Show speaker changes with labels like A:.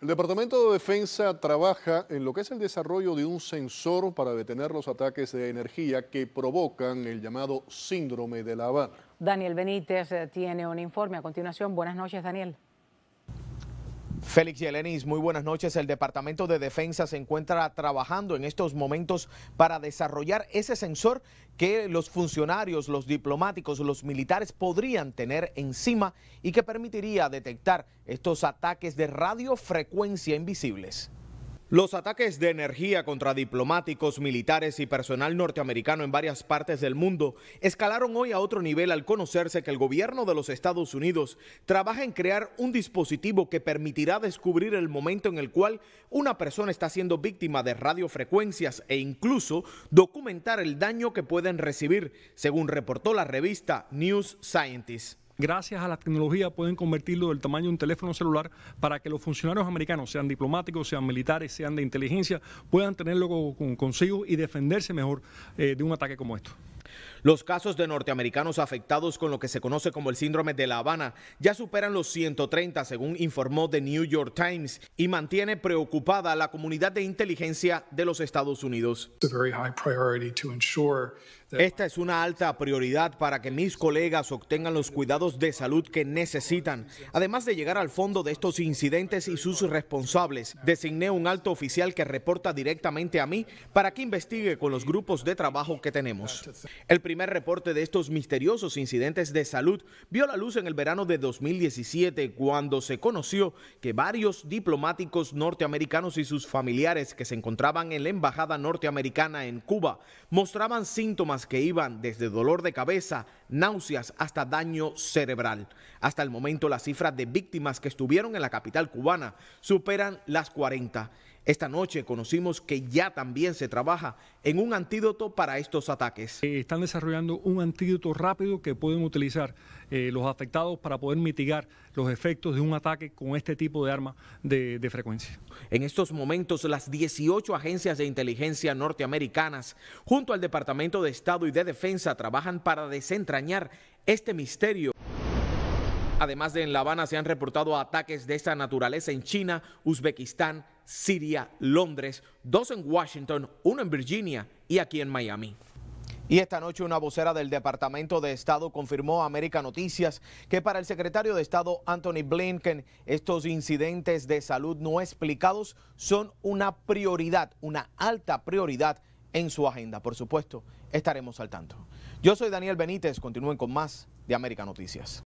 A: El Departamento de Defensa trabaja en lo que es el desarrollo de un sensor para detener los ataques de energía que provocan el llamado síndrome de La Habana. Daniel Benítez eh, tiene un informe a continuación. Buenas noches, Daniel. Félix
B: Yelenis, muy buenas noches. El Departamento de Defensa se encuentra trabajando en estos momentos para desarrollar ese sensor que los funcionarios, los diplomáticos, los militares podrían tener encima y que permitiría detectar estos ataques de radiofrecuencia invisibles. Los ataques de energía contra diplomáticos, militares y personal norteamericano en varias partes del mundo escalaron hoy a otro nivel al conocerse que el gobierno de los Estados Unidos trabaja en crear un dispositivo que permitirá descubrir el momento en el cual una persona está siendo víctima de radiofrecuencias e incluso documentar el daño que pueden recibir, según reportó la revista News
A: Scientist gracias a la tecnología, pueden convertirlo del tamaño de un teléfono celular para que los funcionarios americanos, sean diplomáticos, sean militares, sean de inteligencia, puedan tenerlo consigo y defenderse mejor eh, de un ataque como esto. Los casos de norteamericanos afectados con lo que se
B: conoce como el síndrome de La Habana ya superan los 130, según informó The New York Times, y mantiene preocupada la comunidad de inteligencia de los Estados Unidos. Este. Esta es una alta prioridad para que mis colegas obtengan los cuidados de salud que necesitan. Además de llegar al fondo de estos incidentes y sus responsables, designé un alto oficial que reporta directamente a mí para que investigue con los grupos de trabajo que tenemos. El primer reporte de estos misteriosos incidentes de salud vio la luz en el verano de 2017 cuando se conoció que varios diplomáticos norteamericanos y sus familiares que se encontraban en la Embajada Norteamericana en Cuba mostraban síntomas que iban desde dolor de cabeza, náuseas hasta daño cerebral. Hasta el momento las cifras de víctimas que estuvieron en la capital cubana superan las 40. Esta noche conocimos que ya también se trabaja en
A: un antídoto para estos ataques. Eh, están desarrollando un antídoto rápido que pueden utilizar eh, los afectados para poder mitigar los efectos de un ataque con este tipo de arma de, de frecuencia. En estos momentos, las 18 agencias de inteligencia norteamericanas,
B: junto al Departamento de Estado y de Defensa, trabajan para desentrañar este misterio. Además de en La Habana, se han reportado ataques de esta naturaleza en China, Uzbekistán, Siria, Londres, dos en Washington, uno en Virginia y aquí en Miami. Y esta noche una vocera del Departamento de Estado confirmó a América Noticias que para el secretario de Estado Anthony Blinken estos incidentes de salud no explicados son una prioridad, una alta prioridad en su agenda. Por supuesto, estaremos al tanto. Yo soy Daniel Benítez, continúen con más de América Noticias.